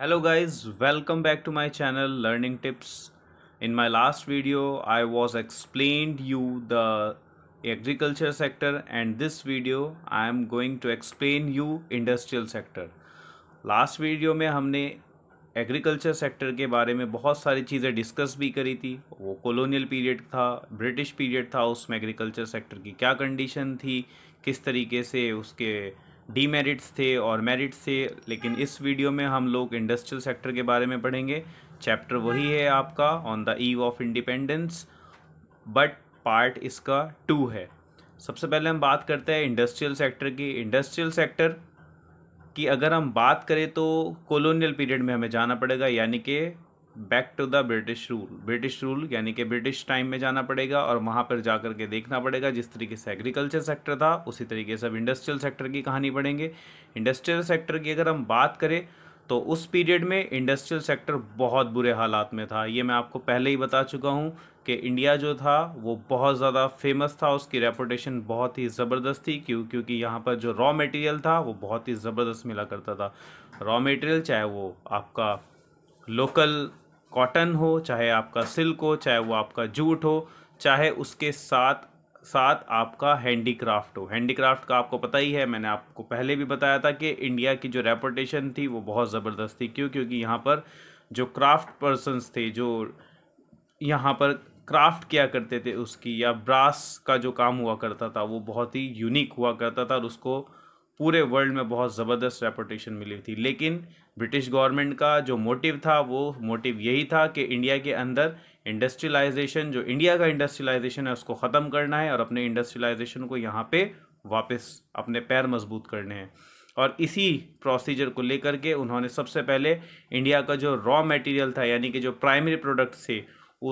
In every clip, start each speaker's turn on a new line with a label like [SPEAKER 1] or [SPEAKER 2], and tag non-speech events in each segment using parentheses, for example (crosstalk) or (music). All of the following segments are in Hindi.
[SPEAKER 1] hello guys welcome back to my channel learning tips in my last video i was explained you the agriculture sector and this video i am going to explain you industrial sector last video में हमने एग्रीकल्चर सेक्टर के बारे में बहुत सारी चीज़ें डिस्कस भी करी थी वो कॉलोनियल पीरियड था ब्रिटिश पीरियड था उसमें एग्रीकल्चर सेक्टर की क्या कंडीशन थी किस तरीके से उसके डीमेरिट्स थे और मेरिट्स थे लेकिन इस वीडियो में हम लोग इंडस्ट्रियल सेक्टर के बारे में पढ़ेंगे चैप्टर वही है आपका on the eve of independence but part इसका टू है सबसे पहले हम बात करते हैं इंडस्ट्रियल सेक्टर की इंडस्ट्रियल सेक्टर की अगर हम बात करें तो कॉलोनियल पीरियड में हमें जाना पड़ेगा यानी कि back to the British rule British rule यानी कि ब्रिटिश टाइम में जाना पड़ेगा और वहाँ पर जा कर के देखना पड़ेगा जिस तरीके से एग्रीकल्चर सेक्टर था उसी तरीके से अब इंडस्ट्रियल सेक्टर की कहानी पढ़ेंगे इंडस्ट्रियल सेक्टर की अगर हम बात करें तो उस पीरियड में इंडस्ट्रियल सेक्टर बहुत बुरे हालात में था ये मैं आपको पहले ही बता चुका हूँ कि इंडिया जो था वो बहुत ज़्यादा फेमस था उसकी रेपुटेशन बहुत ही ज़बरदस्त थी क्यों क्योंकि यहाँ पर जो रॉ मटेरियल था वो बहुत ही ज़बरदस्त मिला करता था रॉ मटेरियल चाहे वो आपका लोकल कॉटन हो चाहे आपका सिल्क हो चाहे वो आपका जूट हो चाहे उसके साथ साथ आपका हैंडीक्राफ्ट हो हैंडीक्राफ्ट का आपको पता ही है मैंने आपको पहले भी बताया था कि इंडिया की जो रेपुटेशन थी वो बहुत ज़बरदस्त थी क्यों क्योंकि यहाँ पर जो क्राफ्ट पर्सनस थे जो यहाँ पर क्राफ्ट किया करते थे उसकी या ब्रास का जो काम हुआ करता था वो बहुत ही यूनिक हुआ करता था और उसको पूरे वर्ल्ड में बहुत ज़बरदस्त रेपुटेशन मिली थी लेकिन ब्रिटिश गवर्नमेंट का जो मोटिव था वो मोटिव यही था कि इंडिया के अंदर इंडस्ट्रियलाइजेशन जो इंडिया का इंडस्ट्रियलाइजेशन है उसको ख़त्म करना है और अपने इंडस्ट्रियलाइजेशन को यहाँ पे वापस अपने पैर मजबूत करने हैं और इसी प्रोसीजर को लेकर के उन्होंने सबसे पहले इंडिया का जो रॉ मटेरियल था यानी कि जो प्राइमरी प्रोडक्ट थे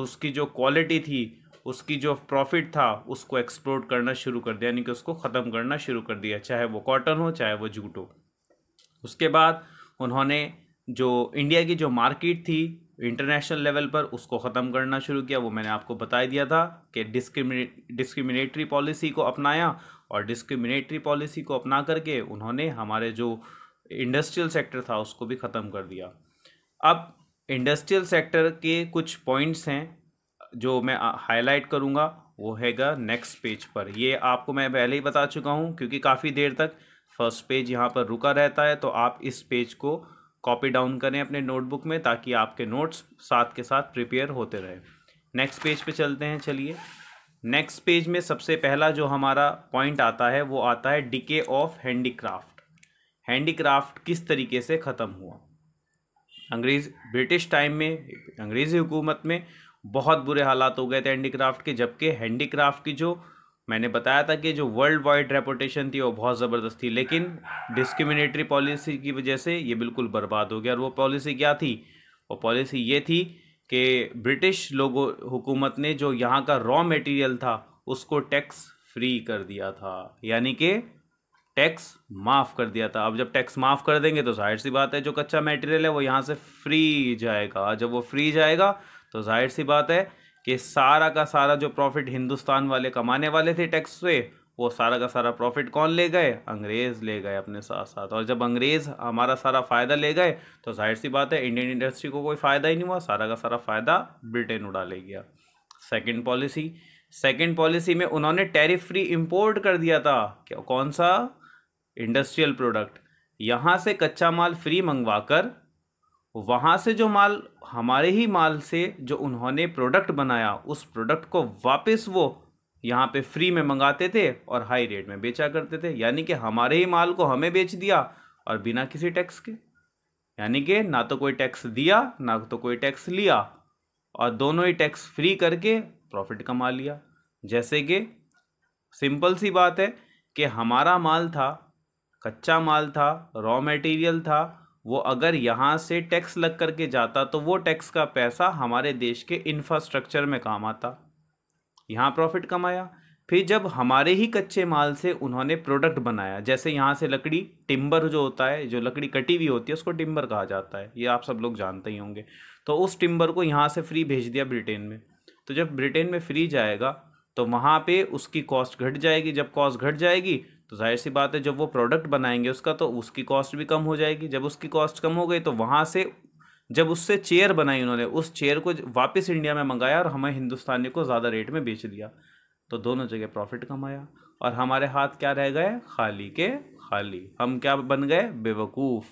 [SPEAKER 1] उसकी जो क्वालिटी थी उसकी जो प्रॉफिट था उसको एक्सप्लोर करना शुरू कर दिया यानी कि उसको ख़त्म करना शुरू कर दिया चाहे वो कॉटन हो चाहे वो जूट हो उसके बाद उन्होंने जो इंडिया की जो मार्केट थी इंटरनेशनल लेवल पर उसको ख़त्म करना शुरू किया वो मैंने आपको बता दिया था कि डिस्क्रिमिनेट डिस्क्रिमिनेटरी पॉलिसी को अपनाया और डिस्क्रिमिनेटरी पॉलिसी को अपना करके उन्होंने हमारे जो इंडस्ट्रियल सेक्टर था उसको भी ख़त्म कर दिया अब इंडस्ट्रियल सेक्टर के कुछ पॉइंट्स हैं जो मैं हाईलाइट करूँगा वो हैगा नेक्स्ट पेज पर ये आपको मैं पहले ही बता चुका हूँ क्योंकि काफ़ी देर तक फर्स्ट पेज यहाँ पर रुका रहता है तो आप इस पेज को कॉपी डाउन करें अपने नोटबुक में ताकि आपके नोट्स साथ के साथ प्रिपेयर होते रहे नेक्स्ट पेज पे चलते हैं चलिए नेक्स्ट पेज में सबसे पहला जो हमारा पॉइंट आता है वो आता है डिके ऑफ हैंडीक्राफ्ट हैंडीक्राफ्ट किस तरीके से ख़त्म हुआ अंग्रेज़ ब्रिटिश टाइम में अंग्रेज़ी हुकूमत में बहुत बुरे हालात हो गए थे हैंडीक्राफ्ट के जबकि हैंडीक्राफ्ट की जो मैंने बताया था कि जो वर्ल्ड वाइड रेपोटेशन थी वो बहुत ज़बरदस्त थी लेकिन डिस्क्रिमिनेटरी पॉलिसी की वजह से ये बिल्कुल बर्बाद हो गया और वो पॉलिसी क्या थी वो पॉलिसी ये थी कि ब्रिटिश लोगों हुकूमत ने जो यहाँ का रॉ मटेरियल था उसको टैक्स फ्री कर दिया था यानी कि टैक्स माफ़ कर दिया था अब जब टैक्स माफ़ कर देंगे तो जाहिर सी बात है जो कच्चा मटेरियल है वो यहाँ से फ्री जाएगा जब वो फ्री जाएगा तो जाहिर सी बात है कि सारा का सारा जो प्रॉफिट हिंदुस्तान वाले कमाने वाले थे टैक्स से वो सारा का सारा प्रॉफिट कौन ले गए अंग्रेज़ ले गए अपने साथ साथ और जब अंग्रेज़ हमारा सारा फ़ायदा ले गए तो जाहिर सी बात है इंडियन इंडस्ट्री को कोई फ़ायदा ही नहीं हुआ सारा का सारा फ़ायदा ब्रिटेन उड़ा ले गया सेकंड पॉलिसी सेकंड पॉलिसी में उन्होंने टैरिफ फ्री इम्पोर्ट कर दिया था क्या कौन सा इंडस्ट्रियल प्रोडक्ट यहाँ से कच्चा माल फ्री मंगवा कर वहाँ से जो माल हमारे ही माल से जो उन्होंने प्रोडक्ट बनाया उस प्रोडक्ट को वापस वो यहाँ पे फ्री में मंगाते थे और हाई रेट में बेचा करते थे यानी कि हमारे ही माल को हमें बेच दिया और बिना किसी टैक्स के यानी कि ना तो कोई टैक्स दिया ना तो कोई टैक्स लिया और दोनों ही टैक्स फ्री करके प्रॉफिट कमा लिया जैसे कि सिंपल सी बात है कि हमारा माल था कच्चा माल था रॉ मटेरियल था वो अगर यहाँ से टैक्स लग करके जाता तो वो टैक्स का पैसा हमारे देश के इंफ्रास्ट्रक्चर में काम आता यहाँ प्रॉफिट कमाया फिर जब हमारे ही कच्चे माल से उन्होंने प्रोडक्ट बनाया जैसे यहाँ से लकड़ी टिम्बर जो होता है जो लकड़ी कटी हुई होती है उसको टिम्बर कहा जाता है ये आप सब लोग जानते ही होंगे तो उस टिम्बर को यहाँ से फ्री भेज दिया ब्रिटेन में तो जब ब्रिटेन में फ्री जाएगा तो वहाँ पे उसकी कॉस्ट घट जाएगी जब कॉस्ट घट जाएगी तो जाहिर सी बात है जब वो प्रोडक्ट बनाएंगे उसका तो उसकी कॉस्ट भी कम हो जाएगी जब उसकी कॉस्ट कम हो गई तो वहाँ से जब उससे चेयर बनाई उन्होंने उस चेयर को वापस इंडिया में मंगाया और हमें हिंदुस्तानी को ज़्यादा रेट में बेच दिया तो दोनों जगह प्रॉफिट कमाया और हमारे हाथ क्या रह गए खाली के खाली हम क्या बन गए बेवकूफ़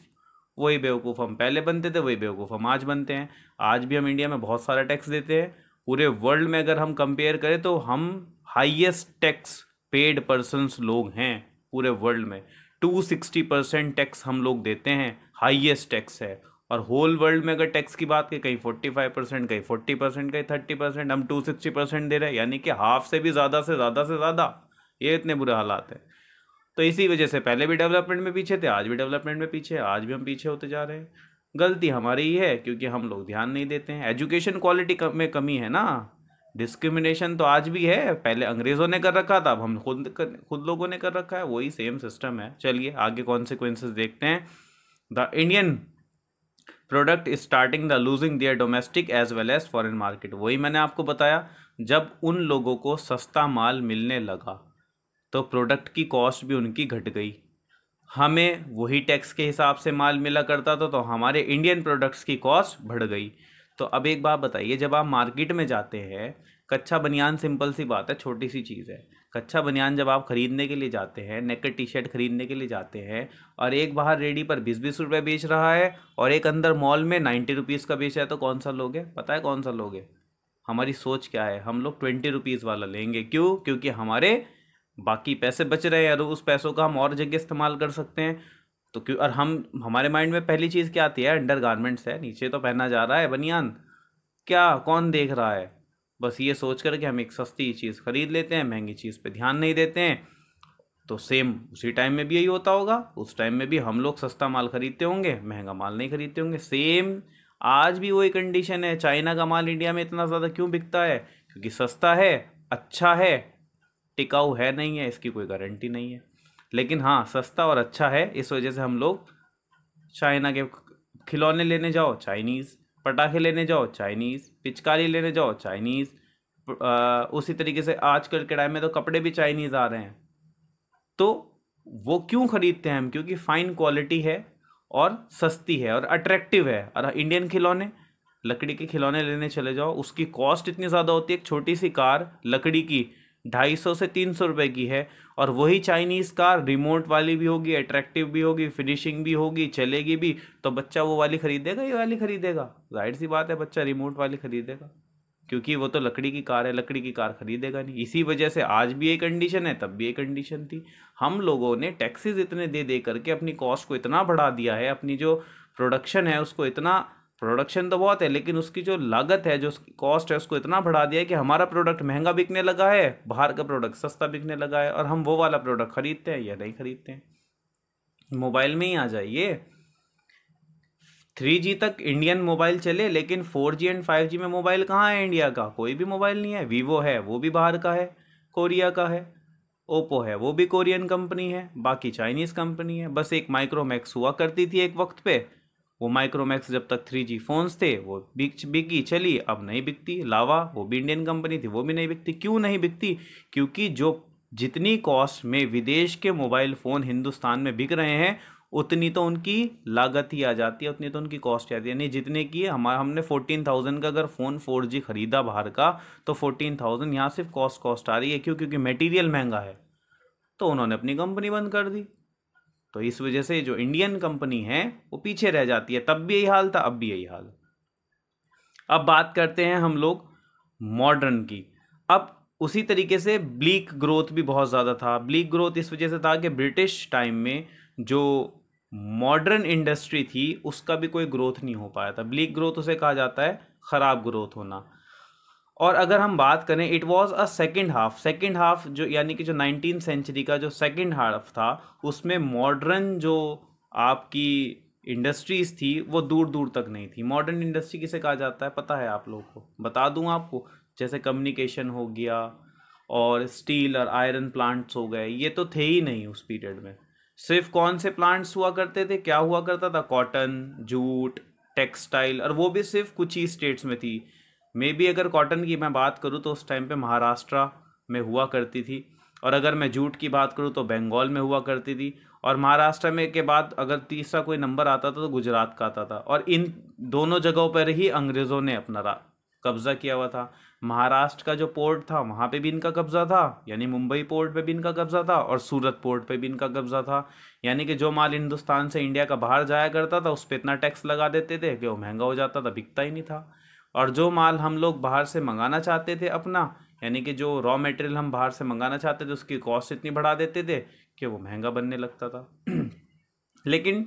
[SPEAKER 1] वही बेवकूफ़ हम पहले बनते थे वही बेवकूफ़ हम आज बनते हैं आज भी हम इंडिया में बहुत सारा टैक्स देते हैं पूरे वर्ल्ड में अगर हम कंपेयर करें तो हम हाईएस्ट टैक्स पेड पर्सनस लोग हैं पूरे वर्ल्ड में टू सिक्सटी परसेंट टैक्स हम लोग देते हैं हाईएस्ट टैक्स है और होल वर्ल्ड में अगर टैक्स की बात की कहीं फोर्टी फाइव परसेंट कहीं फोर्टी परसेंट कहीं थर्टी परसेंट हम टू सिक्सटी परसेंट दे रहे हैं यानी कि हाफ से भी ज़्यादा से ज़्यादा से ज़्यादा ये इतने बुरे हालात हैं तो इसी वजह से पहले भी डेवलपमेंट में पीछे थे आज भी डेवलपमेंट में पीछे आज भी हम पीछे होते जा रहे हैं गलती हमारी ही है क्योंकि हम लोग ध्यान नहीं देते हैं एजुकेशन क्वालिटी में कमी है ना डिस्क्रिमिनेशन तो आज भी है पहले अंग्रेज़ों ने कर रखा था अब हम खुद कर, खुद लोगों ने कर रखा है वही सेम सिस्टम है चलिए आगे कॉन्सिक्वेंसेस देखते हैं the Indian product starting the losing their domestic as well as foreign market वही मैंने आपको बताया जब उन लोगों को सस्ता माल मिलने लगा तो प्रोडक्ट की कॉस्ट भी उनकी घट गई हमें वही टैक्स के हिसाब से माल मिला करता था तो हमारे इंडियन प्रोडक्ट्स की कॉस्ट बढ़ गई तो अब एक बात बताइए जब आप मार्केट में जाते हैं कच्चा बनियान सिंपल सी बात है छोटी सी चीज़ है कच्चा बनियान जब आप ख़रीदने के लिए जाते हैं नेकेड टी शर्ट ख़रीदने के लिए जाते हैं और एक बाहर रेडी पर बीस बीस रुपये बेच रहा है और एक अंदर मॉल में नाइन्टी रुपीज़ का बेच रहा है तो कौन सा लोगे पता है कौन सा लोगे हमारी सोच क्या है हम लोग ट्वेंटी रुपीज़ वाला लेंगे क्यों क्योंकि हमारे बाकी पैसे बच रहे हैं और उस पैसों का हम और जगह इस्तेमाल कर सकते हैं तो क्यों और हम हमारे माइंड में पहली चीज़ क्या आती है अंडर गारमेंट्स है नीचे तो पहना जा रहा है बनियान क्या कौन देख रहा है बस ये सोच कर कि हम एक सस्ती चीज़ ख़रीद लेते हैं महंगी चीज़ पे ध्यान नहीं देते हैं तो सेम उसी टाइम में भी यही होता होगा उस टाइम में भी हम लोग सस्ता माल ख़रीदते होंगे महंगा माल नहीं ख़रीदते होंगे सेम आज भी वही कंडीशन है चाइना का माल इंडिया में इतना ज़्यादा क्यों बिकता है क्योंकि सस्ता है अच्छा है टिकाऊ है नहीं है इसकी कोई गारंटी नहीं है लेकिन हाँ सस्ता और अच्छा है इस वजह से हम लोग चाइना के खिलौने लेने जाओ चाइनीज़ पटाखे लेने जाओ चाइनीज़ पिचकारी लेने जाओ चाइनीज़ उसी तरीके से आजकल के टाइम में तो कपड़े भी चाइनीज़ आ रहे हैं तो वो क्यों ख़रीदते हैं हम क्योंकि फ़ाइन क्वालिटी है और सस्ती है और अट्रैक्टिव है और इंडियन खिलौने लकड़ी के खिलौने लेने चले जाओ उसकी कॉस्ट इतनी ज़्यादा होती है एक छोटी सी कार लकड़ी की ढाई सौ से तीन सौ रुपये की है और वही चाइनीज़ कार रिमोट वाली भी होगी अट्रैक्टिव भी होगी फिनिशिंग भी होगी चलेगी भी तो बच्चा वो वाली ख़रीदेगा ये वाली ख़रीदेगा जाहिर सी बात है बच्चा रिमोट वाली ख़रीदेगा क्योंकि वो तो लकड़ी की कार है लकड़ी की कार खरीदेगा नहीं इसी वजह से आज भी ये कंडीशन है तब भी ये कंडीशन थी हम लोगों ने टैक्सेस इतने दे दे करके अपनी कॉस्ट को इतना बढ़ा दिया है अपनी जो प्रोडक्शन है उसको इतना प्रोडक्शन तो बहुत है लेकिन उसकी जो लागत है जो उसकी कॉस्ट है उसको इतना बढ़ा दिया है कि हमारा प्रोडक्ट महंगा बिकने लगा है बाहर का प्रोडक्ट सस्ता बिकने लगा है और हम वो वाला प्रोडक्ट खरीदते हैं या नहीं खरीदते हैं मोबाइल में ही आ जाइए थ्री जी तक इंडियन मोबाइल चले लेकिन four G and five G में मोबाइल कहाँ है इंडिया का कोई भी मोबाइल नहीं है वीवो है वो भी बाहर का है कोरिया का है ओप्पो है वो भी कोरियन कंपनी है बाकी चाइनीज़ कंपनी है बस एक माइक्रोमैक्स हुआ करती थी एक वक्त पे वो माइक्रोमैक्स जब तक थ्री जी फ़ोन्स थे वो बिक बिकी चली अब नहीं बिकती लावा वो भी इंडियन कंपनी थी वो भी नहीं बिकती क्यों नहीं बिकती क्योंकि जो जितनी कॉस्ट में विदेश के मोबाइल फ़ोन हिंदुस्तान में बिक रहे हैं उतनी तो उनकी लागत ही आ जाती है उतनी तो उनकी कॉस्ट आती है नहीं जितने की हमारा हमने फोर्टीन थाउजेंड का अगर फ़ोन फोर जी ख़रीदा बाहर का तो फोर्टीन थाउजेंड यहाँ सिर्फ कॉस्ट कॉस्ट आ रही है क्यों क्योंकि मटेरियल महंगा है तो उन्होंने अपनी कंपनी बंद कर दी तो इस वजह से जो इंडियन कंपनी है वो पीछे रह जाती है तब भी यही हाल था अब भी यही हाल अब बात करते हैं हम लोग मॉडर्न की अब उसी तरीके से ब्लीक ग्रोथ भी बहुत ज़्यादा था ब्लीक ग्रोथ इस वजह से था कि ब्रिटिश टाइम में जो मॉडर्न इंडस्ट्री थी उसका भी कोई ग्रोथ नहीं हो पाया था ब्लीक ग्रोथ उसे कहा जाता है ख़राब ग्रोथ होना और अगर हम बात करें it was a second half second half जो यानी कि जो नाइनटीन सेंचुरी का जो सेकंड हाफ था उसमें मॉडर्न जो आपकी इंडस्ट्रीज़ थी वो दूर दूर तक नहीं थी मॉडर्न इंडस्ट्री किसे कहा जाता है पता है आप लोगों को बता दूं आपको जैसे कम्युनिकेशन हो गया और स्टील और आयरन प्लांट्स हो गए ये तो थे ही नहीं उस पीरियड में सिर्फ कौन से प्लांट्स हुआ करते थे क्या हुआ करता था कॉटन जूट टेक्सटाइल और वो भी सिर्फ कुछ ही स्टेट्स में थी मे बी अगर कॉटन की मैं बात करूँ तो उस टाइम पे महाराष्ट्र में हुआ करती थी और अगर मैं जूट की बात करूँ तो बंगाल में हुआ करती थी और महाराष्ट्र में के बाद अगर तीसरा कोई नंबर आता था तो गुजरात का आता था और इन दोनों जगहों पर ही अंग्रेज़ों ने अपना कब्ज़ा किया हुआ था महाराष्ट्र का जो पोर्ट था वहाँ पे भी इनका कब्ज़ा था यानी मुंबई पोर्ट पे भी इनका कब्ज़ा था और सूरत पोर्ट पे भी इनका कब्ज़ा था यानी कि जो माल हिंदुस्तान से इंडिया का बाहर जाया करता था उस पर इतना टैक्स लगा देते थे कि वो महंगा हो जाता था बिकता ही नहीं था और जो माल हम लोग बाहर से मंगाना चाहते थे अपना यानी कि जो रॉ मटेरियल हम बाहर से मंगाना चाहते थे उसकी कॉस्ट इतनी बढ़ा देते थे कि वो महंगा बनने लगता था (clears throat) लेकिन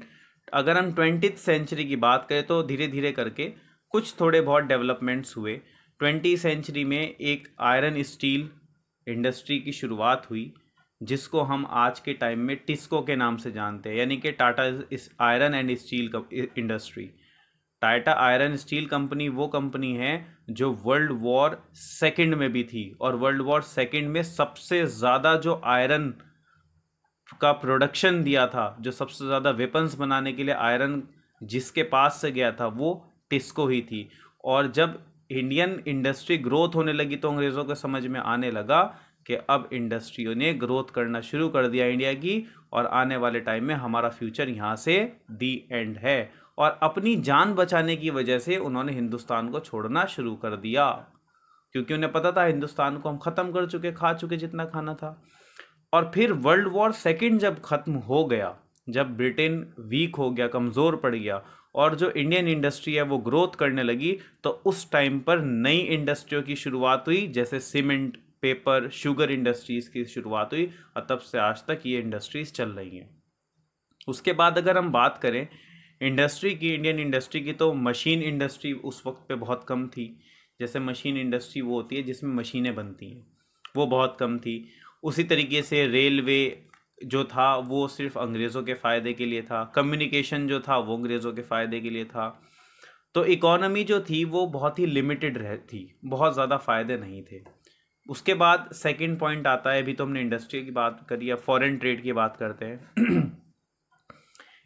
[SPEAKER 1] अगर हम ट्वेंटी सेंचुरी की बात करें तो धीरे धीरे करके कुछ थोड़े बहुत डेवलपमेंट्स हुए ट्वेंटी सेंचुरी में एक आयरन स्टील इंडस्ट्री की शुरुआत हुई जिसको हम आज के टाइम में टिस्को के नाम से जानते हैं यानी कि टाटा इस आयरन एंड स्टील का industry Tata iron steel company वो कंपनी है जो वर्ल्ड वॉर सेकेंड में भी थी और वर्ल्ड वॉर सेकेंड में सबसे ज़्यादा जो आयरन का प्रोडक्शन दिया था जो सबसे ज़्यादा वेपन्स बनाने के लिए आयरन जिसके पास से गया था वो टिस्को ही थी और जब इंडियन इंडस्ट्री ग्रोथ होने लगी तो अंग्रेज़ों को समझ में आने लगा कि अब इंडस्ट्रियों ने ग्रोथ करना शुरू कर दिया इंडिया की और आने वाले टाइम में हमारा फ्यूचर यहाँ से दी एंड है और अपनी जान बचाने की वजह से उन्होंने हिंदुस्तान को छोड़ना शुरू कर दिया क्योंकि उन्हें पता था हिंदुस्तान को हम ख़त्म कर चुके खा चुके जितना खाना था और फिर वर्ल्ड वॉर सेकेंड जब ख़त्म हो गया जब ब्रिटेन वीक हो गया कमज़ोर पड़ गया और जो इंडियन इंडस्ट्री है वो ग्रोथ करने लगी तो उस टाइम पर नई इंडस्ट्रियों की शुरुआत हुई जैसे सीमेंट पेपर शुगर इंडस्ट्रीज़ की शुरुआत हुई और तब से आज तक ये इंडस्ट्रीज़ चल रही हैं उसके बाद अगर हम बात करें इंडस्ट्री की इंडियन इंडस्ट्री की तो मशीन इंडस्ट्री उस वक्त पे बहुत कम थी जैसे मशीन इंडस्ट्री वो होती है जिसमें मशीनें बनती हैं वो बहुत कम थी उसी तरीके से रेलवे जो था वो सिर्फ अंग्रेज़ों के फ़ायदे के लिए था कम्युनिकेशन जो था वो अंग्रेज़ों के फ़ायदे के लिए था तो इकोनॉमी जो थी वो बहुत ही लिमिटेड रह थी बहुत ज़्यादा फ़ायदे नहीं थे उसके बाद सेकंड पॉइंट आता है अभी तो हमने इंडस्ट्री की बात करी है फॉरेन ट्रेड की बात करते हैं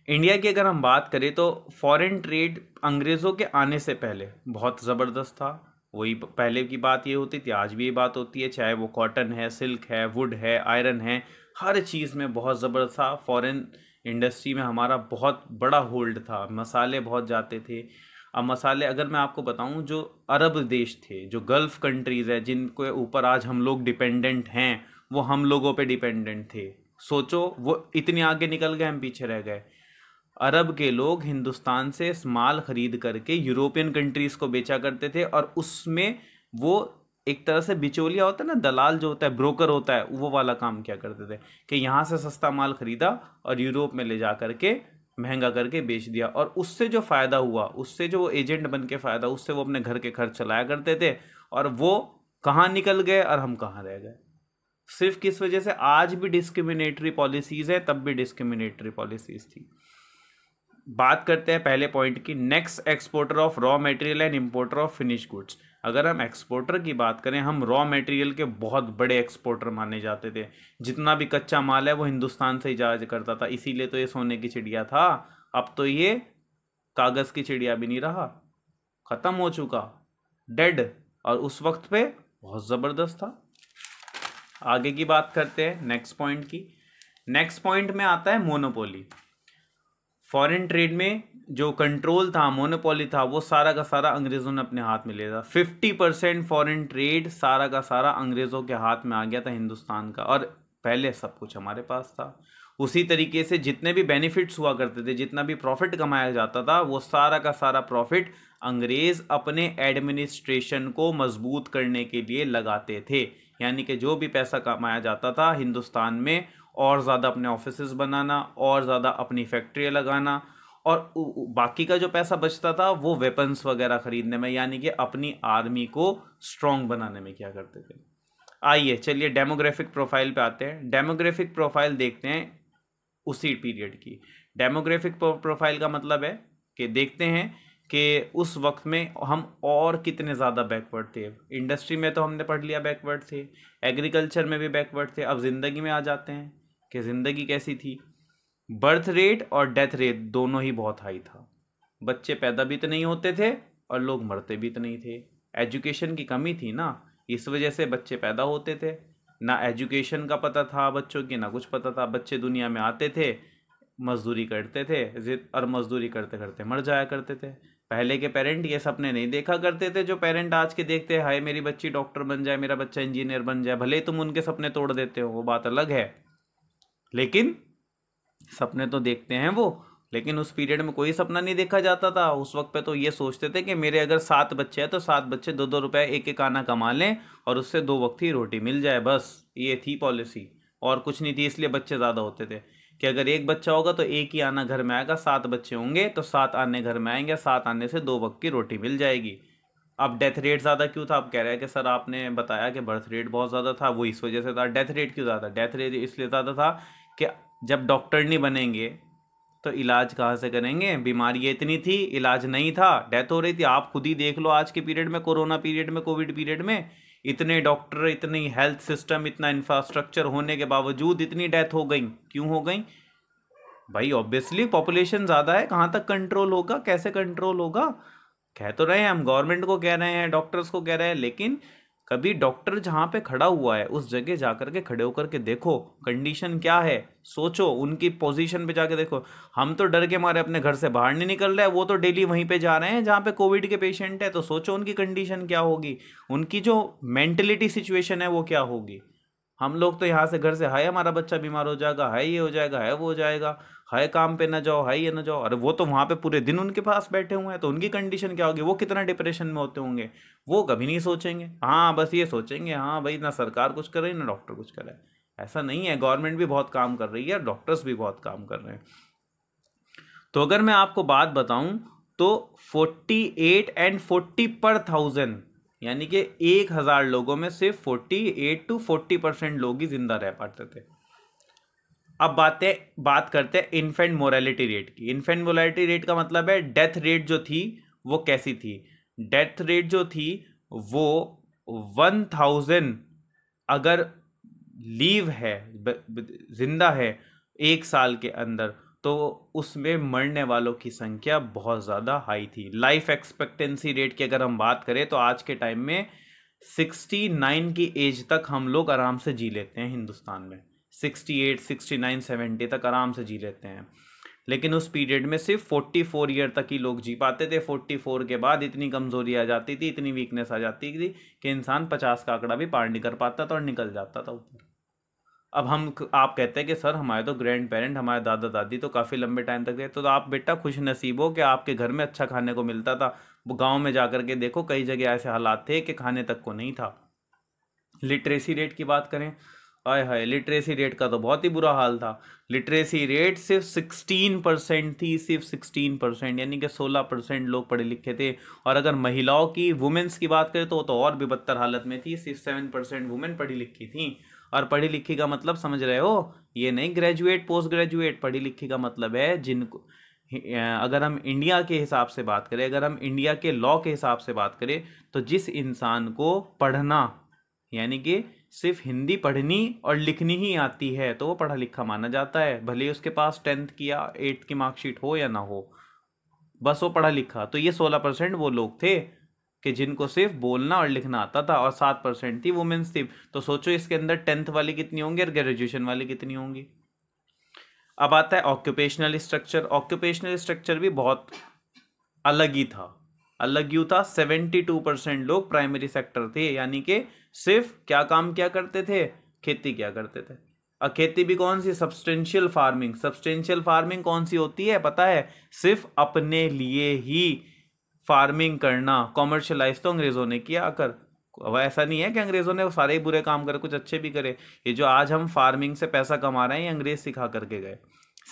[SPEAKER 1] इंडिया की अगर हम बात करें तो फॉरेन ट्रेड अंग्रेज़ों के आने से पहले बहुत ज़बरदस्त था वही पहले की बात ये होती थी आज भी ये बात होती है चाहे वो कॉटन है सिल्क है वुड है आयरन है हर चीज़ में बहुत ज़बरदस्त था फॉरेन इंडस्ट्री में हमारा बहुत बड़ा होल्ड था मसाले बहुत जाते थे अब मसाले अगर मैं आपको बताऊं जो अरब देश थे जो गल्फ़ कंट्रीज़ है जिनके ऊपर आज हम लोग डिपेंडेंट हैं वो हम लोगों पे डिपेंडेंट थे सोचो वो इतने आगे निकल गए हम पीछे रह गए अरब के लोग हिंदुस्तान से माल खरीद करके यूरोपियन कंट्रीज़ को बेचा करते थे और उसमें वो एक तरह से बिचौलिया होता है ना दलाल जो होता है ब्रोकर होता है वो वाला काम क्या करते थे कि यहाँ से सस्ता माल खरीदा और यूरोप में ले जा करके महंगा करके बेच दिया और उससे जो फ़ायदा हुआ उससे जो वो एजेंट बन के फ़ायदा उससे वो अपने घर के खर्च चलाया करते थे और वो कहाँ निकल गए और हम कहाँ रह गए सिर्फ किस वजह से आज भी डिस्क्रिमिनेटरी पॉलिसीज़ है तब भी डिस्क्रिमिनेटरी पॉलिसीज़ थी बात करते हैं पहले पॉइंट की next exporter of raw material and importer of finish goods अगर हम एक्सपोर्टर की बात करें हम रॉ मटेरियल के बहुत बड़े एक्सपोर्टर माने जाते थे जितना भी कच्चा माल है वो हिंदुस्तान से ही जाज करता था इसीलिए तो ये सोने की चिड़िया था अब तो ये कागज़ की चिड़िया भी नहीं रहा ख़त्म हो चुका डेड और उस वक्त पे बहुत ज़बरदस्त था आगे की बात करते हैं नेक्स्ट पॉइंट की नेक्स्ट पॉइंट में आता है मोनोपोली फॉरेन ट्रेड में जो कंट्रोल था मोनोपोली था वो सारा का सारा अंग्रेज़ों ने अपने हाथ में ले लिया फिफ्टी परसेंट फॉरन ट्रेड सारा का सारा अंग्रेज़ों के हाथ में आ गया था हिंदुस्तान का और पहले सब कुछ हमारे पास था उसी तरीके से जितने भी बेनिफिट्स हुआ करते थे जितना भी प्रॉफिट कमाया जाता था वो सारा का सारा प्रॉफिट अंग्रेज़ अपने एडमिनिस्ट्रेशन को मजबूत करने के लिए लगाते थे यानी कि जो भी पैसा कमाया जाता था हिंदुस्तान में और ज़्यादा अपने ऑफिस बनाना और ज़्यादा अपनी फैक्ट्रियाँ लगाना और बाकी का जो पैसा बचता था वो वेपन्स वगैरह ख़रीदने में यानी कि अपनी आर्मी को स्ट्रॉन्ग बनाने में क्या करते थे आइए चलिए डेमोग्राफिक प्रोफाइल पे आते हैं डेमोग्राफिक प्रोफाइल देखते हैं उसी पीरियड की डेमोग्राफिक प्रोफाइल का मतलब है कि देखते हैं कि उस वक्त में हम और कितने ज़्यादा बैकवर्ड थे इंडस्ट्री में तो हमने पढ़ लिया बैकवर्ड थे एग्रीकल्चर में भी बैकवर्ड थे अब ज़िंदगी में आ जाते हैं कि ज़िंदगी कैसी थी बर्थ रेट और डेथ रेट दोनों ही बहुत हाई था बच्चे पैदा भी तो नहीं होते थे और लोग मरते भी तो नहीं थे एजुकेशन की कमी थी ना इस वजह से बच्चे पैदा होते थे ना एजुकेशन का पता था बच्चों की ना कुछ पता था बच्चे दुनिया में आते थे मजदूरी करते थे जिद और मजदूरी करते करते मर जाया करते थे पहले के पेरेंट ये सपने नहीं देखा करते थे जो पेरेंट आज के देखते हैं हाय मेरी बच्ची डॉक्टर बन जाए मेरा बच्चा इंजीनियर बन जाए भले तुम उनके सपने तोड़ देते हो वो बात अलग है लेकिन सपने तो देखते हैं वो लेकिन उस पीरियड में कोई सपना नहीं देखा जाता था उस वक्त पे तो ये सोचते थे कि मेरे अगर सात बच्चे हैं तो सात बच्चे दो दो रुपए एक एक आना कमा लें और उससे दो वक्त ही रोटी मिल जाए बस ये थी पॉलिसी और कुछ नहीं थी इसलिए बच्चे ज़्यादा होते थे कि अगर एक बच्चा होगा तो एक ही आना घर में आएगा सात बच्चे होंगे तो सात आने घर में आएंगे सात आने से दो वक्त की रोटी मिल जाएगी अब डेथ रेट ज़्यादा क्यों था आप कह रहे हैं कि सर आपने बताया कि बर्थ रेट बहुत ज़्यादा था वो इस वजह से था डेथ रेट क्यों ज़्यादा डेथ रेट इसलिए ज़्यादा था कि जब डॉक्टर नहीं बनेंगे तो इलाज कहाँ से करेंगे बीमारी इतनी थी इलाज नहीं था डेथ हो रही थी आप खुद ही देख लो आज के पीरियड में कोरोना पीरियड में कोविड पीरियड में इतने डॉक्टर इतनी हेल्थ सिस्टम इतना इंफ्रास्ट्रक्चर होने के बावजूद इतनी डेथ हो गई क्यों हो गई भाई ऑब्वियसली पॉपुलेशन ज़्यादा है कहाँ तक कंट्रोल होगा कैसे कंट्रोल होगा कह तो रहे हैं हम गवर्नमेंट को कह रहे हैं डॉक्टर्स को कह रहे हैं लेकिन कभी डॉक्टर जहाँ पे खड़ा हुआ है उस जगह जा कर के खड़े होकर के देखो कंडीशन क्या है सोचो उनकी पोजीशन पे जाके देखो हम तो डर के मारे अपने घर से बाहर नहीं निकल रहे वो तो डेली वहीं पे जा रहे हैं जहाँ पे कोविड के पेशेंट है तो सोचो उनकी कंडीशन क्या होगी उनकी जो मेंटलिटी सिचुएशन है वो क्या होगी हम लोग तो यहाँ से घर से हाय हमारा बच्चा बीमार हो जाएगा हाय ये हो जाएगा है वो हो जाएगा हाय काम पे ना जाओ हाई ये ना जाओ अरे वो तो वहाँ पे पूरे दिन उनके पास बैठे हुए हैं तो उनकी कंडीशन क्या होगी वो कितना डिप्रेशन में होते होंगे वो कभी नहीं सोचेंगे हाँ बस ये सोचेंगे हाँ भाई ना सरकार कुछ कर रही ना डॉक्टर कुछ कर रहा है ऐसा नहीं है गवर्नमेंट भी बहुत काम कर रही है डॉक्टर्स भी बहुत काम कर रहे हैं तो अगर मैं आपको बात बताऊं तो 48 एंड 40 पर थाउजेंड यानी कि एक हज़ार लोगों में सिर्फ 48 टू 40 परसेंट लोग ही ज़िंदा रह पाते थे अब बातें बात करते हैं इन्फेंट मोरालिटी रेट की इन्फेंट मोरालिटी रेट का मतलब है डेथ रेट जो थी वो कैसी थी डेथ रेट जो थी वो वन थाउजेंड अगर लीव है जिंदा है एक साल के अंदर तो उसमें मरने वालों की संख्या बहुत ज़्यादा हाई थी लाइफ एक्सपेक्टेंसी रेट की अगर हम बात करें तो आज के टाइम में सिक्सटी नाइन की एज तक हम लोग आराम से जी लेते हैं हिंदुस्तान में sixty eight sixty nine seventy तक आराम से जी लेते हैं लेकिन उस पीरियड में सिर्फ फोर्टी फोर ईयर तक ही लोग जी पाते थे फोर्टी फोर के बाद इतनी कमज़ोरी आ जाती थी इतनी वीकनेस आ जाती थी कि इंसान पचास का आंकड़ा भी पार नहीं कर पाता था और निकल जाता था ऊपर अब हम आप कहते हैं कि सर हमारे तो ग्रैंड पेरेंट हमारे दादा दादी तो काफ़ी लंबे टाइम तक रहे तो आप बेटा खुश नसीब हो कि आपके घर में अच्छा खाने को मिलता था गांव में जा के देखो कई जगह ऐसे हालात थे कि खाने तक को नहीं था लिटरेसी रेट की बात करें हाय हाय लिटरेसी रेट का तो बहुत ही बुरा हाल था लिटरेसी रेट सिर्फ सिक्सटीन परसेंट थी सिर्फ सिक्सटीन परसेंट यानी कि सोलह परसेंट लोग पढ़े लिखे थे और अगर महिलाओं की वुमेंस की बात करें तो वो तो और भी बदतर हालत में थी सिर्फ सेवन परसेंट वुमेन पढ़ी लिखी थी और पढ़ी लिखी का मतलब समझ रहे हो ये नहीं ग्रेजुएट पोस्ट ग्रेजुएट पढ़ी लिखी का मतलब है जिनको अगर हम इंडिया के हिसाब से बात करें अगर हम इंडिया के लॉ के हिसाब से बात करें तो जिस इंसान को पढ़ना यानी कि सिर्फ हिंदी पढ़नी और लिखनी ही आती है तो वो पढ़ा लिखा माना जाता है भले उसके पास टेंथ की या एट्थ की मार्कशीट हो या ना हो बस वो पढ़ा लिखा तो ये सोलह परसेंट वो लोग थे कि जिनको सिर्फ बोलना और लिखना आता था और सात परसेंट थी वुमेन्स थी तो सोचो इसके अंदर टेंथ वाली कितनी होंगी और ग्रेजुएशन वाली कितनी होंगी अब आता है ऑक्यूपेशनल स्ट्रक्चर ऑक्यूपेशनल स्ट्रक्चर भी बहुत अलग ही था अलग यू था सेवेंटी टू परसेंट लोग प्राइमरी सेक्टर थे यानी कि सिर्फ क्या काम क्या करते थे खेती क्या करते थे और खेती भी कौन सी सब्सटेंशियल फार्मिंग सब्सटेंशियल फार्मिंग कौन सी होती है पता है सिर्फ अपने लिए ही फार्मिंग करना कॉमर्शलाइज तो अंग्रेज़ों ने किया आकर अब ऐसा नहीं है कि अंग्रेज़ों ने सारे ही बुरे काम करे कुछ अच्छे भी करे ये जो आज हम फार्मिंग से पैसा कमा रहे हैं ये अंग्रेज़ सिखा करके गए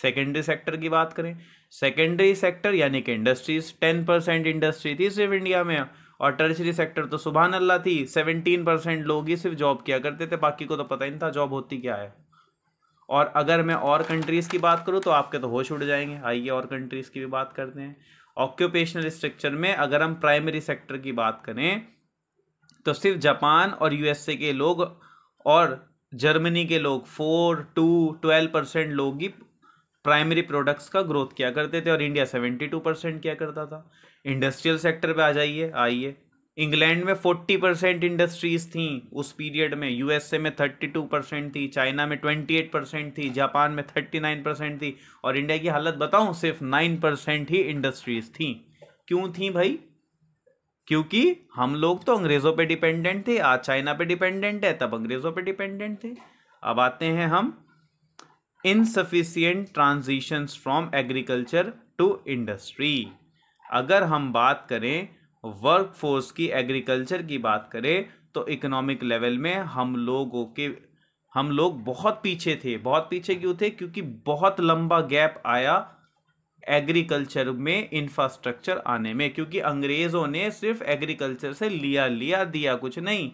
[SPEAKER 1] सेकेंडरी सेक्टर की बात करें सेकेंडरी सेक्टर यानी कि इंडस्ट्रीज टेन परसेंट इंडस्ट्री थी सिर्फ इंडिया में और टर्शरी सेक्टर तो सुबह अल्लाह थी सेवनटीन परसेंट लोग ही सिर्फ जॉब किया करते थे बाकी को तो पता ही नहीं था जॉब होती क्या है और अगर मैं और कंट्रीज़ की बात करूँ तो आपके तो होश उड़ जाएंगे आइए और कंट्रीज़ की भी बात करते हैं ऑक्यूपेशनल स्ट्रक्चर में अगर हम प्राइमरी सेक्टर की बात करें तो सिर्फ जापान और यूएसए के लोग और जर्मनी के लोग फोर टू ट्वेल्व परसेंट लोग ही प्राइमरी प्रोडक्ट्स का ग्रोथ किया करते थे और इंडिया सेवेंटी टू परसेंट किया करता था इंडस्ट्रियल सेक्टर पे आ जाइए आइए इंग्लैंड में फोर्टी परसेंट इंडस्ट्रीज थी उस पीरियड में यूएसए में थर्टी टू परसेंट थी चाइना में ट्वेंटी एट परसेंट थी जापान में थर्टी नाइन परसेंट थी और इंडिया की हालत बताऊं सिर्फ नाइन परसेंट ही इंडस्ट्रीज थी क्यों थी भाई क्योंकि हम लोग तो अंग्रेज़ों पे डिपेंडेंट थे आज चाइना पे डिपेंडेंट है तब अंग्रेज़ों पे डिपेंडेंट थे अब आते हैं हम insufficient transitions from agriculture to industry अगर हम बात करें वर्क फोर्स की एग्रीकल्चर की बात करें तो इकोनॉमिक लेवल में हम लोगों के हम लोग बहुत पीछे थे बहुत पीछे क्यों थे क्योंकि बहुत लंबा गैप आया एग्रीकल्चर में इंफ्रास्ट्रक्चर आने में क्योंकि अंग्रेज़ों ने सिर्फ एग्रीकल्चर से लिया लिया दिया कुछ नहीं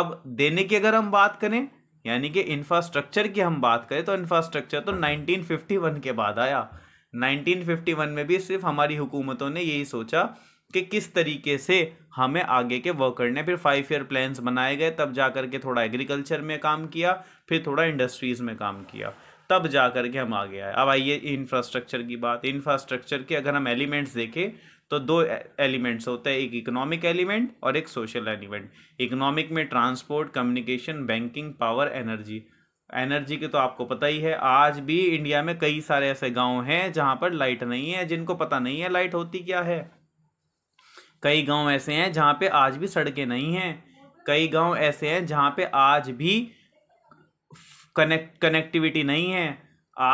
[SPEAKER 1] अब देने की अगर हम बात करें यानी कि इंफ्रास्ट्रक्चर की हम बात करें तो इंफ्रास्ट्रक्चर तो 1951 के बाद आया 1951 में भी सिर्फ हमारी हुकूमतों ने यही सोचा कि किस तरीके से हमें आगे के वर्क करने फिर फाइव ईयर प्लान्स बनाए गए तब जा कर के थोड़ा एग्रीकल्चर में काम किया फिर थोड़ा इंडस्ट्रीज़ में काम किया तब जा कर के हम आगे आए अब आइए इंफ्रास्ट्रक्चर की बात इंफ्रास्ट्रक्चर के अगर हम एलिमेंट्स देखें तो दो एलिमेंट्स होते हैं एक इकोनॉमिक एलिमेंट और एक सोशल एलिमेंट इकोनॉमिक में transport communication banking power energy energy के तो आपको पता ही है आज भी इंडिया में कई सारे ऐसे गांव हैं जहां पर लाइट नहीं है जिनको पता नहीं है लाइट होती क्या है कई गांव ऐसे हैं जहां पे आज भी सड़कें नहीं हैं कई गांव ऐसे हैं जहां पे आज भी कनेक्ट कनेक्टिविटी नहीं है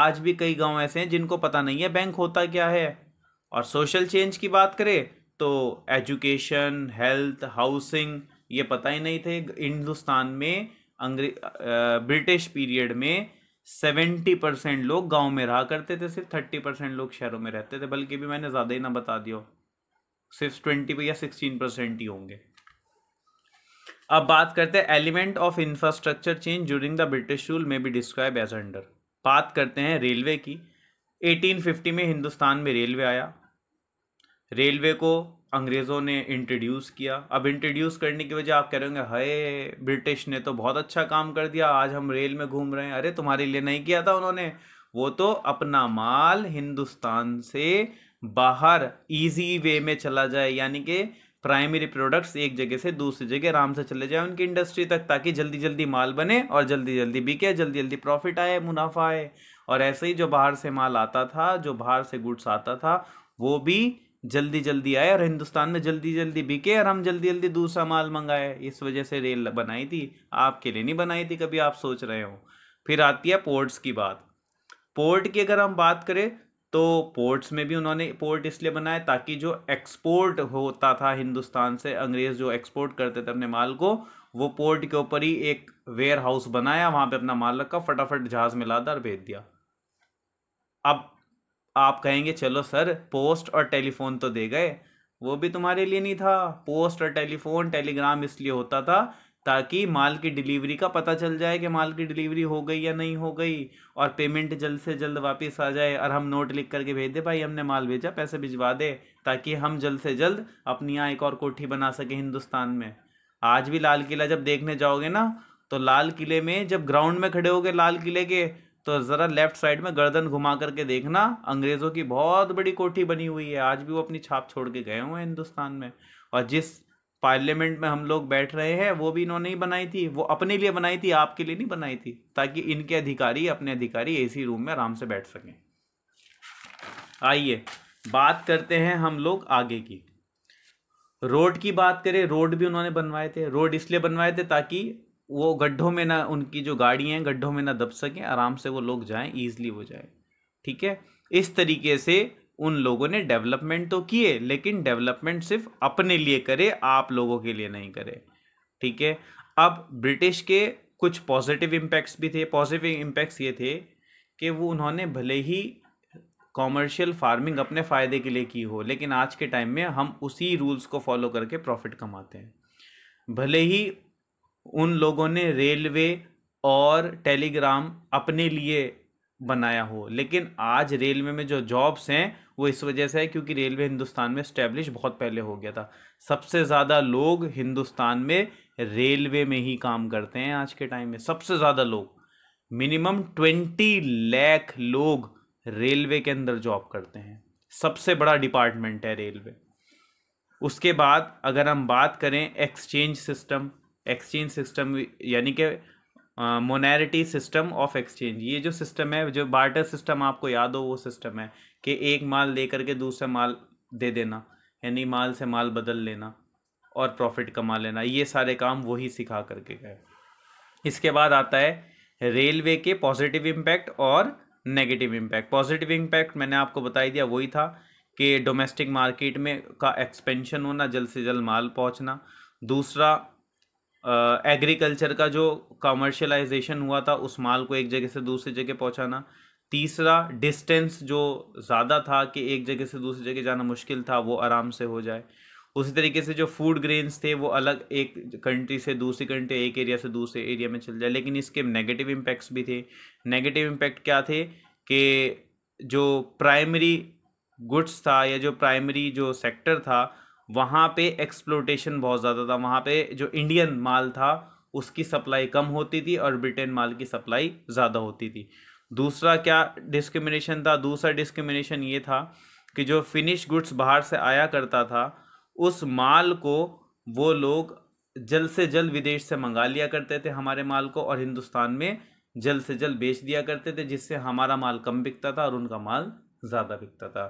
[SPEAKER 1] आज भी कई गांव ऐसे हैं जिनको पता नहीं है बैंक होता क्या है और सोशल चेंज की बात करें तो एजुकेशन हेल्थ हाउसिंग ये पता ही नहीं थे हिंदुस्तान में अंग्रेज ब्रिटिश पीरियड में सेवेंटी परसेंट लोग गांव में रहा करते थे सिर्फ थर्टी परसेंट लोग शहरों में रहते थे बल्कि भी मैंने ज़्यादा ही ना बता दियो सिर्फ ट्वेंटी या सिक्सटीन परसेंट ही होंगे अब बात करते हैं element of infrastructure change during the British rule में बी डिस्क्राइब एज अंडर बात करते हैं रेलवे की 1850 में हिंदुस्तान में रेलवे आया रेलवे को अंग्रेज़ों ने इंट्रोड्यूस किया अब इंट्रोड्यूस करने की वजह आप कह रहे होंगे हाय ब्रिटिश ने तो बहुत अच्छा काम कर दिया आज हम रेल में घूम रहे हैं अरे तुम्हारे लिए नहीं किया था उन्होंने वो तो अपना माल हिंदुस्तान से बाहर इजी वे में चला जाए यानी कि प्राइमरी प्रोडक्ट्स एक जगह से दूसरी जगह आराम से चले जाए उनकी इंडस्ट्री तक ताकि जल्दी जल्दी माल बने और जल्दी जल्दी बिके जल्दी जल्दी प्रॉफिट आए मुनाफा आए और ऐसे ही जो बाहर से माल आता था जो बाहर से गुड्स आता था वो भी जल्दी जल्दी आए और हिंदुस्तान में जल्दी जल्दी बिके और हम जल्दी जल्दी दूसरा माल मंगाए इस वजह से रेल बनाई थी आपके लिए नहीं बनाई थी कभी आप सोच रहे हो फिर आती है पोर्ट्स की बात पोर्ट की अगर हम बात करें तो पोर्ट्स में भी उन्होंने पोर्ट इसलिए बनाए ताकि जो एक्सपोर्ट होता था हिंदुस्तान से अंग्रेज़ जो एक्सपोर्ट करते थे अपने माल को वो पोर्ट के ऊपर ही एक वेयर हाउस बनाया वहाँ पर अपना माल रखा फटाफट जहाज़ में लादा और भेज दिया अब आप कहेंगे चलो सर पोस्ट और टेलीफोन तो दे गए वो भी तुम्हारे लिए नहीं था पोस्ट और टेलीफोन टेलीग्राम इसलिए होता था ताकि माल की डिलीवरी का पता चल जाए कि माल की डिलीवरी हो गई या नहीं हो गई और पेमेंट जल्द से जल्द वापस आ जाए और हम नोट लिख करके भेज दे भाई हमने माल भेजा पैसे भिजवा दे ताकि हम जल्द से जल्द अपनी यहाँ एक और कोठी बना सकें हिंदुस्तान में आज भी लाल किला जब देखने जाओगे ना तो लाल किले में जब ग्राउंड में खड़े हो गए लाल किले के तो ज़रा लेफ्ट साइड में गर्दन घुमा करके देखना अंग्रेज़ों की बहुत बड़ी कोठी बनी हुई है आज भी वो अपनी छाप छोड़ के गए हुए हैं हिंदुस्तान में और जिस पार्लियामेंट में हम लोग बैठ रहे हैं वो भी इन्होंने ही बनाई थी वो अपने लिए बनाई थी आपके लिए नहीं बनाई थी ताकि इनके अधिकारी अपने अधिकारी एसी रूम में आराम से बैठ सकें आइए बात करते हैं हम लोग आगे की रोड की बात करें रोड भी उन्होंने बनवाए थे रोड इसलिए बनवाए थे ताकि वो गड्ढों में ना उनकी जो गाड़ियाँ हैं गड्ढों में ना दब सकें आराम से वो लोग जाएँ ईजली वो जाए ठीक है इस तरीके से उन लोगों ने डेवलपमेंट तो किए लेकिन डेवलपमेंट सिर्फ अपने लिए करे आप लोगों के लिए नहीं करे ठीक है अब ब्रिटिश के कुछ पॉजिटिव इम्पैक्ट्स भी थे पॉजिटिव इम्पैक्ट्स ये थे कि वो उन्होंने भले ही कॉमर्शियल फार्मिंग अपने फ़ायदे के लिए की हो लेकिन आज के टाइम में हम उसी रूल्स को फॉलो करके प्रॉफिट कमाते हैं भले ही उन लोगों ने रेलवे और टेलीग्राम अपने लिए बनाया हो लेकिन आज रेलवे में जो जॉब्स हैं वो इस वजह से है क्योंकि रेलवे हिंदुस्तान में स्टैब्लिश बहुत पहले हो गया था सबसे ज़्यादा लोग हिंदुस्तान में रेलवे में ही काम करते हैं आज के टाइम में सबसे ज़्यादा लोग मिनिमम ट्वेंटी लैख लोग रेलवे के अंदर जॉब करते हैं सबसे बड़ा डिपार्टमेंट है रेलवे उसके बाद अगर हम बात करें एक्सचेंज सिस्टम एक्सचेंज सिस्टम यानी कि मोनैरिटी सिस्टम ऑफ एक्सचेंज ये जो सिस्टम है जो बार्टर सिस्टम आपको याद हो वो सिस्टम है कि एक माल दे करके दूसरा माल दे देना यानी माल से माल बदल लेना और प्रॉफिट कमा लेना ये सारे काम वही सिखा करके गए इसके बाद आता है रेलवे के पॉजिटिव इम्पैक्ट और नेगेटिव इम्पैक्ट पॉजिटिव इम्पैक्ट मैंने आपको बता दिया वही था कि डोमेस्टिक मार्केट में का एक्सपेंशन होना जल्द से जल्द माल पहुंचना दूसरा एग्रीकल्चर का जो कमर्शलाइजेशन हुआ था उस माल को एक जगह से दूसरी जगह पहुंचाना तीसरा डिस्टेंस जो ज़्यादा था कि एक जगह से दूसरी जगह जाना मुश्किल था वो आराम से हो जाए उसी तरीके से जो फूड ग्रेन्स थे वो अलग एक कंट्री से दूसरी कंट्री एक एरिया से दूसरे एरिया में चल जाए लेकिन इसके नेगेटिव इम्पैक्ट्स भी थे नेगेटिव इम्पैक्ट क्या थे कि जो प्राइमरी गुड्स था या जो प्राइमरी जो सेक्टर था वहाँ पे एक्सप्लोटेशन बहुत ज़्यादा था वहाँ पे जो इंडियन माल था उसकी सप्लाई कम होती थी और ब्रिटेन माल की सप्लाई ज़्यादा होती थी दूसरा क्या डिस्क्रिमिनेशन था दूसरा डिस्क्रिमिनेशन ये था कि जो फिनिश गुड्स बाहर से आया करता था उस माल को वो लोग जल्द से जल्द विदेश से मंगा लिया करते थे हमारे माल को और हिंदुस्तान में जल्द से जल्द बेच दिया करते थे जिससे हमारा माल कम बिकता था और उनका माल ज़्यादा बिकता था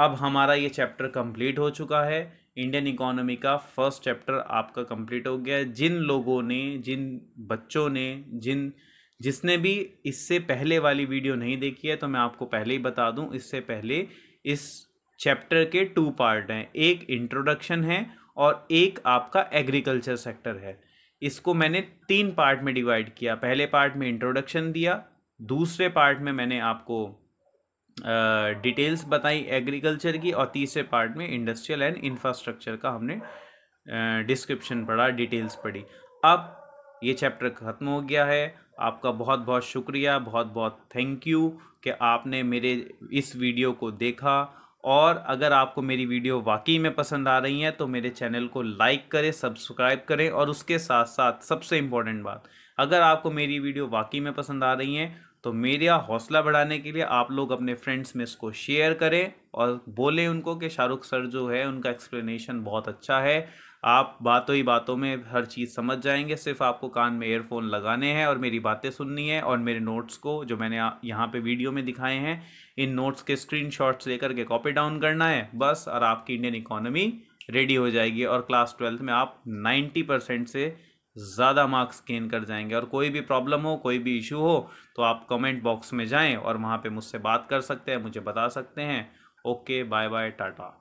[SPEAKER 1] अब हमारा ये चैप्टर कंप्लीट हो चुका है इंडियन इकोनॉमी का फर्स्ट चैप्टर आपका कंप्लीट हो गया है जिन लोगों ने जिन बच्चों ने जिन जिसने भी इससे पहले वाली वीडियो नहीं देखी है तो मैं आपको पहले ही बता दूं इससे पहले इस चैप्टर के टू पार्ट हैं एक इंट्रोडक्शन है और एक आपका एग्रीकल्चर सेक्टर है इसको मैंने तीन पार्ट में डिवाइड किया पहले पार्ट में इंट्रोडक्शन दिया दूसरे पार्ट में मैंने आपको डिटेल्स बताई एग्रीकल्चर की और तीसरे पार्ट में इंडस्ट्रियल एंड इंफ्रास्ट्रक्चर का हमने डिस्क्रिप्शन पढ़ा डिटेल्स पढ़ी अब ये चैप्टर ख़त्म हो गया है आपका बहुत बहुत शुक्रिया बहुत बहुत थैंक यू कि आपने मेरे इस वीडियो को देखा और अगर आपको मेरी वीडियो वाकई में पसंद आ रही है तो मेरे चैनल को लाइक करें सब्सक्राइब करें और उसके साथ साथ सबसे इम्पॉर्टेंट बात अगर आपको मेरी वीडियो वाकई में पसंद आ रही है तो मेरा हौसला बढ़ाने के लिए आप लोग अपने फ्रेंड्स में इसको शेयर करें और बोले उनको कि शाहरुख सर जो है उनका एक्सप्लेनेशन बहुत अच्छा है आप बातों ही बातों में हर चीज़ समझ जाएंगे सिर्फ आपको कान में एयरफोन लगाने हैं और मेरी बातें सुननी है और मेरे नोट्स को जो मैंने यहाँ पे वीडियो में दिखाए हैं इन नोट्स के शॉट्स लेकर के कॉपी डाउन करना है बस और आपकी इंडियन इकोनॉमी रेडी हो जाएगी और क्लास ट्वेल्थ में आप नाइन्टी परसेंट से ज़्यादा मार्क्स गेन कर जाएंगे और कोई भी प्रॉब्लम हो कोई भी इशू हो तो आप कमेंट बॉक्स में जाएं और वहाँ पे मुझसे बात कर सकते हैं मुझे बता सकते हैं ओके बाय बाय टाटा